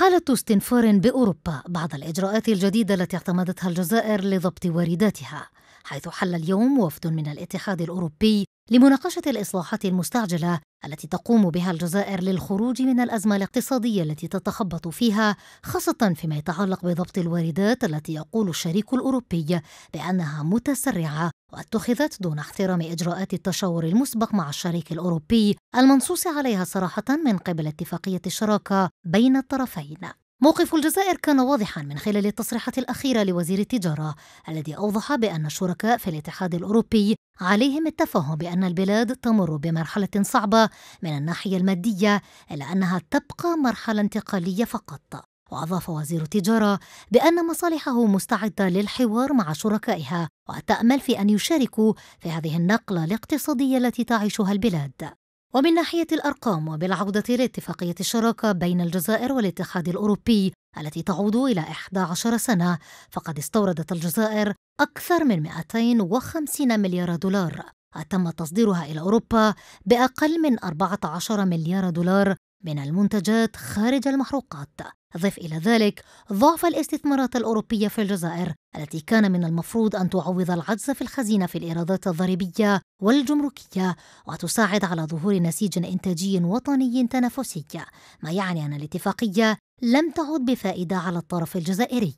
حالة استنفار بأوروبا بعد الإجراءات الجديدة التي اعتمدتها الجزائر لضبط وارداتها حيث حل اليوم وفد من الاتحاد الأوروبي لمناقشة الإصلاحات المستعجلة التي تقوم بها الجزائر للخروج من الأزمة الاقتصادية التي تتخبط فيها خاصة فيما يتعلق بضبط الواردات التي يقول الشريك الأوروبي بأنها متسرعة واتخذت دون احترام إجراءات التشاور المسبق مع الشريك الأوروبي المنصوص عليها صراحة من قبل اتفاقية الشراكة بين الطرفين موقف الجزائر كان واضحا من خلال التصريحات الأخيرة لوزير التجارة الذي أوضح بأن الشركاء في الاتحاد الأوروبي عليهم التفاهم بأن البلاد تمر بمرحلة صعبة من الناحية المادية إلا أنها تبقى مرحلة انتقالية فقط وأضاف وزير التجارة بأن مصالحه مستعدة للحوار مع شركائها وتأمل في أن يشاركوا في هذه النقلة الاقتصادية التي تعيشها البلاد ومن ناحية الأرقام وبالعودة لاتفاقية الشراكة بين الجزائر والاتحاد الأوروبي التي تعود إلى 11 سنة فقد استوردت الجزائر أكثر من 250 مليار دولار تم تصديرها إلى أوروبا بأقل من 14 مليار دولار من المنتجات خارج المحروقات ضف إلى ذلك ضعف الاستثمارات الأوروبية في الجزائر التي كان من المفروض أن تعوض العجز في الخزينة في الإيرادات الضريبية والجمركية وتساعد على ظهور نسيج إنتاجي وطني تنافسي ما يعني أن الاتفاقية لم تعد بفائدة على الطرف الجزائري